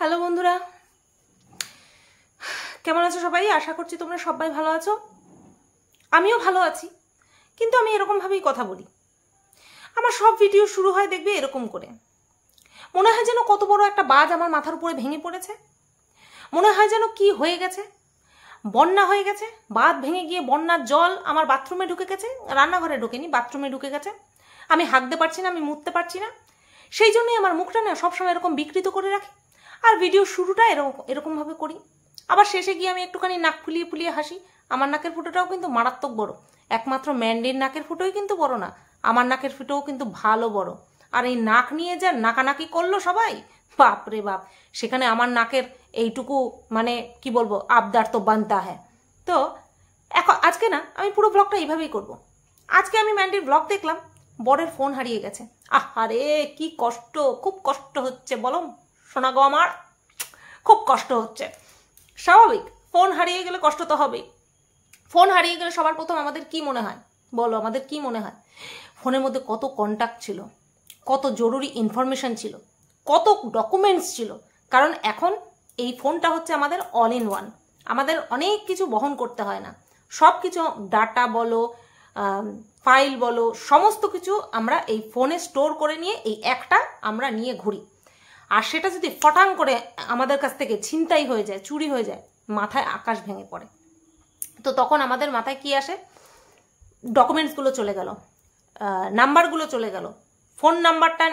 Hello বন্ধুরা কেমন আছো সবাই আশা করছি তোমরা সবাই ভালো আছো আমিও ভালো আছি কিন্তু আমি এরকমভাবেই কথা বলি আমার সব ভিডিও শুরু হয় দেখবে এরকম করে মনে হয় যেন কত বড় একটা বাজ আমার মাথার উপরে ভেঙে পড়েছে মনে হয় যেন কি হয়ে গেছে বন্যা হয়ে গেছে বাঁধ ভেঙে গিয়ে বন্যার জল আমার বাথরুমে ঢুকে গেছে রান্নাঘরে ঢুকেনি বাথরুমে ঢুকে গেছে আমি হাঁকতে পারছি না আমি মুততে পারছি না সেই জন্যই আমার মুখটা না সবসময় এরকম বিকৃত করে রাখি আর ভিডিও শুরুটা এরকম এরকমভাবে করি আবার শেষে গিয়ে আমি একটুখানি নাক ফুলিয়ে ফুলিয়ে হাসি আমার নাকের ফুটোটাও কিন্তু মারাত্মক বড় একমাত্র ম্যান্ডির নাকের ফুটোই কিন্তু বড় না আমার নাকের ফুটোও কিন্তু ভালো বড় আর এই নাক নিয়ে যা নাকানাকি করলো সবাই বাপ রে বাপ সেখানে আমার নাকের এইটুকু মানে কি বলবো আবদার তো বান্তা হ্যাঁ তো এখন আজকে না আমি পুরো ব্লগটা এইভাবেই করব। আজকে আমি ম্যান্ডির ব্লগ দেখলাম বরের ফোন হারিয়ে গেছে আহ আরে কি কষ্ট খুব কষ্ট হচ্ছে বলো শোনা গো আমার খুব কষ্ট হচ্ছে স্বাভাবিক ফোন হারিয়ে গেলে কষ্ট তো হবেই ফোন হারিয়ে গেলে সবার প্রথম আমাদের কি মনে হয় বলো আমাদের কি মনে হয় ফোনের মধ্যে কত কন্ট্যাক্ট ছিল কত জরুরি ইনফরমেশান ছিল কত ডকুমেন্টস ছিল কারণ এখন এই ফোনটা হচ্ছে আমাদের অল ইন ওয়ান আমাদের অনেক কিছু বহন করতে হয় না সব কিছু ডাটা বলো ফাইল বলো সমস্ত কিছু আমরা এই ফোনে স্টোর করে নিয়ে এই একটা আমরা নিয়ে ঘুরি আর সেটা যদি ফটাং করে আমাদের কাছ থেকে ছিনতাই হয়ে যায় চুরি হয়ে যায় মাথায় আকাশ ভেঙে পড়ে তো তখন আমাদের মাথায় কি আসে ডকুমেন্টসগুলো চলে গেল নাম্বারগুলো চলে গেল ফোন নাম্বারটা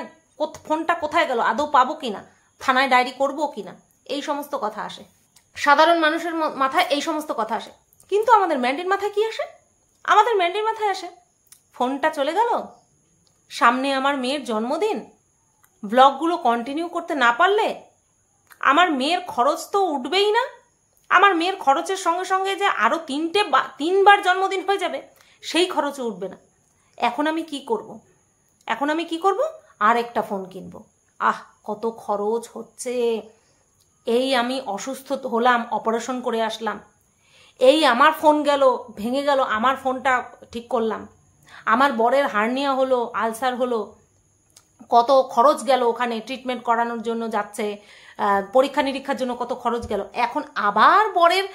ফোনটা কোথায় গেল আদৌ পাবো কি না থানায় ডায়েরি করবো কি না এই সমস্ত কথা আসে সাধারণ মানুষের মাথায় এই সমস্ত কথা আসে কিন্তু আমাদের ম্যান্ডের মাথায় কি আসে আমাদের ম্যান্ডের মাথায় আসে ফোনটা চলে গেল সামনে আমার মেয়ের জন্মদিন ব্লগগুলো কন্টিনিউ করতে না পারলে আমার মেয়ের খরচ তো উঠবেই না আমার মেয়ের খরচের সঙ্গে সঙ্গে যে আরও তিনটে বা তিনবার জন্মদিন হয়ে যাবে সেই খরচও উঠবে না এখন আমি কি করব। এখন আমি কি করব আর একটা ফোন কিনবো আহ কত খরচ হচ্ছে এই আমি অসুস্থ হলাম অপারেশন করে আসলাম এই আমার ফোন গেল ভেঙে গেল আমার ফোনটা ঠিক করলাম আমার বরের হার্নিয়া হলো আলসার হলো কত খরচ গেল ওখানে ট্রিটমেন্ট করানোর জন্য যাচ্ছে পরীক্ষা নিরীক্ষার জন্য কত খরচ গেল এখন আবার বরের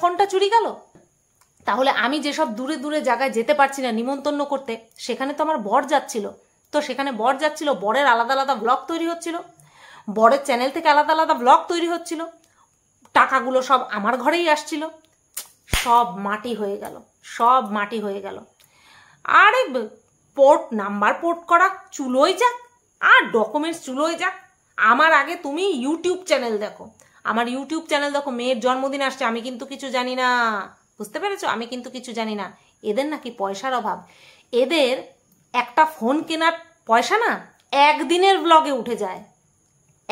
ফোনটা চুরি গেল তাহলে আমি যেসব দূরে দূরে জায়গায় যেতে পারছি না নিমন্তন্ন করতে সেখানে তো আমার বর যাচ্ছিল তো সেখানে বর যাচ্ছিল বরের আলাদা আলাদা ব্লগ তৈরি হচ্ছিল বরের চ্যানেল থেকে আলাদা আলাদা ব্লগ তৈরি হচ্ছিল টাকাগুলো সব আমার ঘরেই আসছিল সব মাটি হয়ে গেল সব মাটি হয়ে গেল আরে পোর্ট নাম্বার পোর্ট করা চুলোই যাক আর ডকুমেন্টস চুলোই যাক আমার আগে তুমি ইউটিউব চ্যানেল দেখো আমার ইউটিউব চ্যানেল দেখো মেয়ের জন্মদিন আসছে আমি কিন্তু কিছু জানি না বুঝতে পেরেছো আমি কিন্তু কিছু জানি না এদের নাকি পয়সার অভাব এদের একটা ফোন কেনার পয়সা না একদিনের ব্লগে উঠে যায়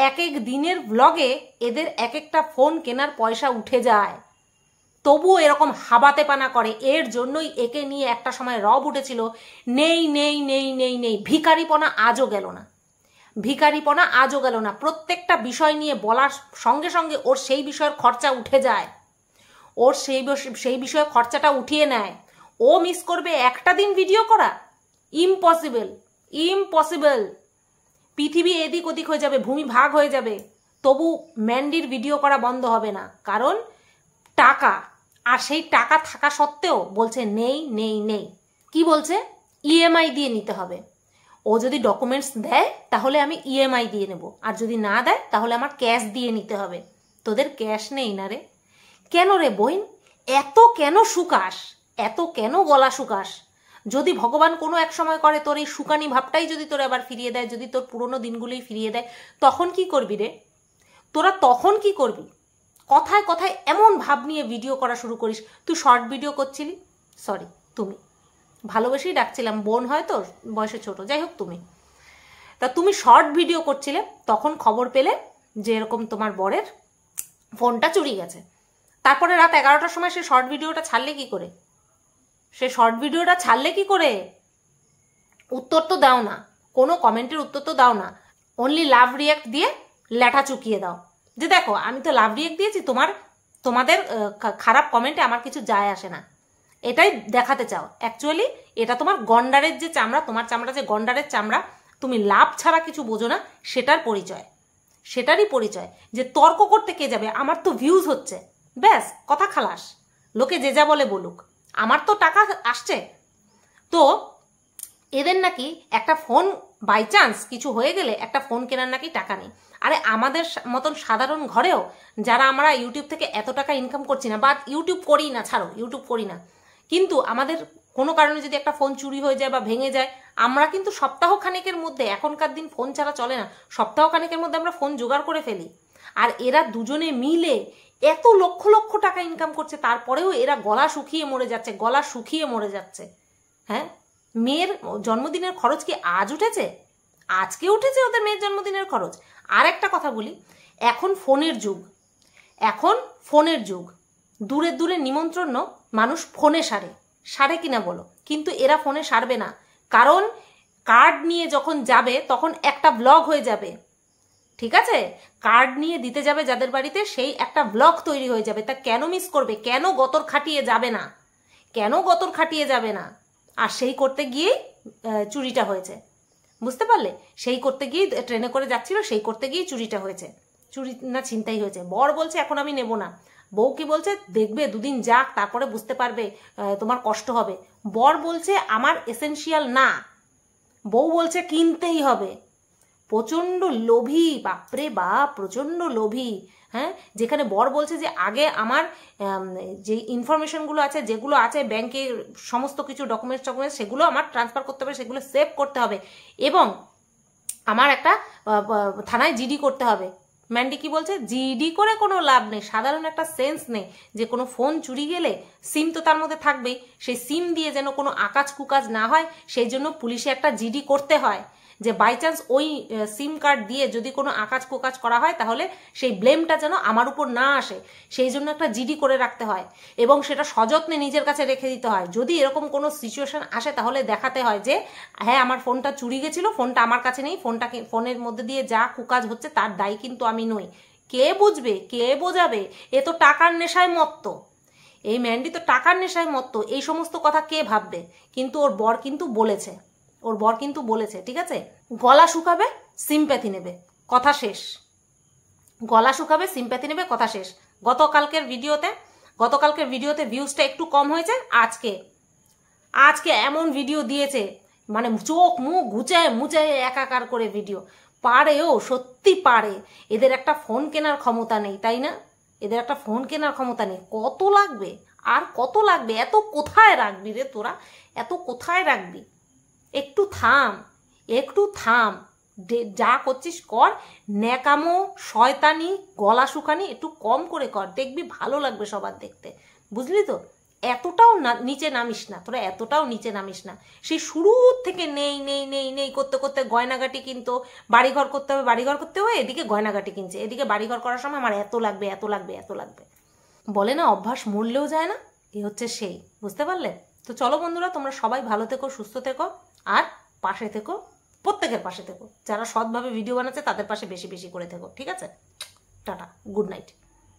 এক এক দিনের ব্লগে এদের এক একটা ফোন কেনার পয়সা উঠে যায় তবুও এরকম হাবাতে পানা করে এর জন্যই একে নিয়ে একটা সময় রব উঠেছিল নেই নেই নেই নেই নেই ভিকারিপনা আজও গেল না ভিকারিপনা আজও গেল না প্রত্যেকটা বিষয় নিয়ে বলার সঙ্গে সঙ্গে ওর সেই বিষয়ের খরচা উঠে যায় ওর সেই সেই বিষয়ে খরচাটা উঠিয়ে নেয় ও মিস করবে একটা দিন ভিডিও করা ইম্পসিবল ইম্পসিবল পৃথিবী এদিক ওদিক হয়ে যাবে ভূমি ভাগ হয়ে যাবে তবু ম্যান্ডির ভিডিও করা বন্ধ হবে না কারণ টাকা আর সেই টাকা থাকা সত্ত্বেও বলছে নেই নেই নেই কি বলছে ইএমআই e দিয়ে নিতে হবে ও যদি ডকুমেন্টস দেয় তাহলে আমি ইএমআই e দিয়ে নেব আর যদি না দেয় তাহলে আমার ক্যাশ দিয়ে নিতে হবে তোদের ক্যাশ নেই না রে কেন রে বইন এত কেন সুকাশ এত কেন গলা সুকাশ যদি ভগবান কোনো এক সময় করে তোর এই সুকানি ভাবটাই যদি তোর আবার ফিরিয়ে দেয় যদি তোর পুরনো দিনগুলোই ফিরিয়ে দেয় তখন কি করবি রে তোরা তখন কি করবি কথায় কথায় এমন ভাব নিয়ে ভিডিও করা শুরু করিস তুই শর্ট ভিডিও করছিলি সরি তুমি ভালোবেসেই ডাকছিলাম বোন হয় তো বয়সে ছোট যাই হোক তুমি তা তুমি শর্ট ভিডিও করছিলে তখন খবর পেলে যে এরকম তোমার বরের ফোনটা চুরি গেছে তারপরে রাত এগারোটার সময় সে শর্ট ভিডিওটা ছাড়লে কি করে সে শর্ট ভিডিওটা ছাড়লে কি করে উত্তর তো দাও না কোনো কমেন্টের উত্তর তো দাও না অনলি লাভ রিয়াক্ট দিয়ে লেঠা চুকিয়ে দাও যে দেখো আমি তো লাভ রিয়েক্ট দিয়েছি তোমার তোমাদের খারাপ কমেন্টে আমার কিছু যায় আসে না এটাই দেখাতে চাও অ্যাকচুয়ালি এটা তোমার গন্ডারের যে চামড়া তোমার চামড়া যে গন্ডারের চামড়া তুমি লাভ ছাড়া কিছু বোঝো না সেটার পরিচয় সেটারই পরিচয় যে তর্ক করতে কে যাবে আমার তো ভিউজ হচ্ছে ব্যাস কথা খালাস লোকে যে যা বলে বলুক আমার তো টাকা আসছে তো এদের নাকি একটা ফোন বাই চান্স কিছু হয়ে গেলে একটা ফোন কেনার নাকি টাকা নেই আরে আমাদের মতন সাধারণ ঘরেও যারা আমরা ইউটিউব থেকে এত টাকা ইনকাম করছি না বা ইউটিউব করি না ছাড়ো ইউটিউব করি না কিন্তু আমাদের কোনো কারণে যদি একটা ফোন চুরি হয়ে যায় বা ভেঙে যায় আমরা কিন্তু সপ্তাহখানেকের মধ্যে এখনকার দিন ফোন ছাড়া চলে না সপ্তাহখানেকের মধ্যে আমরা ফোন জোগাড় করে ফেলি আর এরা দুজনে মিলে এত লক্ষ লক্ষ টাকা ইনকাম করছে তারপরেও এরা গলা শুকিয়ে মরে যাচ্ছে গলা শুকিয়ে মরে যাচ্ছে হ্যাঁ মেয়ের জন্মদিনের খরচ কি আজ উঠেছে আজকে উঠেছে ওদের মেয়ের জন্মদিনের খরচ আর একটা কথা বলি এখন ফোনের যুগ এখন ফোনের যুগ দূরে দূরে নিমন্ত্রণ মানুষ ফোনে সারে সারে কিনা বলো কিন্তু এরা ফোনে সারবে না কারণ কার্ড নিয়ে যখন যাবে তখন একটা ব্লগ হয়ে যাবে ঠিক আছে কার্ড নিয়ে দিতে যাবে যাদের বাড়িতে সেই একটা ব্লগ তৈরি হয়ে যাবে তা কেন মিস করবে কেন গতর খাটিয়ে যাবে না কেন গতর খাটিয়ে যাবে না আর সেই করতে গিয়েই চুরিটা হয়েছে বুঝতে পারলে সেই করতে গিয়ে ট্রেনে করে যাচ্ছিল সেই করতে গিয়ে চুরিটা হয়েছে চুরি না ছিনতাই হয়েছে বর বলছে এখন আমি নেব না বউ কি বলছে দেখবে দুদিন যাক তারপরে বুঝতে পারবে তোমার কষ্ট হবে বর বলছে আমার এসেন্সিয়াল না বউ বলছে কিনতেই হবে প্রচণ্ড লোভী বাপরে বাপ প্রচণ্ড লোভী হ্যাঁ যেখানে বর বলছে যে আগে আমার যে ইনফরমেশনগুলো আছে যেগুলো আছে ব্যাংকে সমস্ত কিছু ডকুমেন্টস টকুমেন্টস সেগুলো আমার ট্রান্সফার করতে হবে সেগুলো সেভ করতে হবে এবং আমার একটা থানায় জিডি করতে হবে ম্যান্ডি কি বলছে জিডি করে কোনো লাভ নেই সাধারণ একটা সেন্স নেই যে কোনো ফোন চুরি গেলে সিম তো তার মধ্যে থাকবেই সেই সিম দিয়ে যেন কোনো আকাজ কুকাজ না হয় সেই জন্য পুলিশে একটা জিডি করতে হয় যে বাই চান্স ওই সিম কার্ড দিয়ে যদি কোনো আকাজ কোকাজ করা হয় তাহলে সেই ব্লেমটা যেন আমার উপর না আসে সেই জন্য একটা জিডি করে রাখতে হয় এবং সেটা সযত্নে নিজের কাছে রেখে দিতে হয় যদি এরকম কোনো সিচুয়েশন আসে তাহলে দেখাতে হয় যে হ্যাঁ আমার ফোনটা চুরি গেছিলো ফোনটা আমার কাছে নেই ফোনটা ফোনের মধ্যে দিয়ে যা কুকাজ হচ্ছে তার দায়ী কিন্তু আমি নই কে বুঝবে কে বোঝাবে এ তো টাকার নেশায় মত্ত এই ম্যান্ডি তো টাকার নেশায় মত্ত এই সমস্ত কথা কে ভাববে কিন্তু ওর বর কিন্তু বলেছে ওর বর কিন্তু বলেছে ঠিক আছে গলা শুকাবে সিম্প্যাথি নেবে কথা শেষ গলা শুকাবে সিম্প্যাথি নেবে কথা শেষ গতকালকের ভিডিওতে গতকালকের ভিডিওতে ভিউজটা একটু কম হয়েছে আজকে আজকে এমন ভিডিও দিয়েছে মানে চোখ মুখ ঘুচায় মুচায় একাকার করে ভিডিও পারে ও সত্যি পারে এদের একটা ফোন কেনার ক্ষমতা নেই তাই না এদের একটা ফোন কেনার ক্ষমতা নেই কত লাগবে আর কত লাগবে এত কোথায় রাখবি রে তোরা এত কোথায় রাখবি একটু থাম একটু থাম যা করছিস কর ন্যাকামো শয়তানি গলা শুকানি একটু কম করে কর দেখবি ভালো লাগবে সবার দেখতে বুঝলি তো এতটাও না নিচে নামিস না তোরা এতটাও নিচে নামিস না সেই শুরু থেকে নেই নেই নেই নেই করতে করতে গয়নাগাটি কিনতো বাড়িঘর করতে হবে বাড়িঘর করতে হবে এদিকে গয়নাগাটি কিনছে এদিকে বাড়িঘর করার সময় আমার এত লাগবে এত লাগবে এত লাগবে বলে না অভ্যাস মরলেও যায় না এ হচ্ছে সেই বুঝতে পারলে তো চলো বন্ধুরা তোমরা সবাই ভালো থেকো সুস্থ থেকো আর পাশে থেকো প্রত্যেকের পাশে থেকো যারা সৎভাবে ভিডিও বানাচ্ছে তাদের পাশে বেশি বেশি করে থেকো ঠিক আছে টাটা গুড নাইট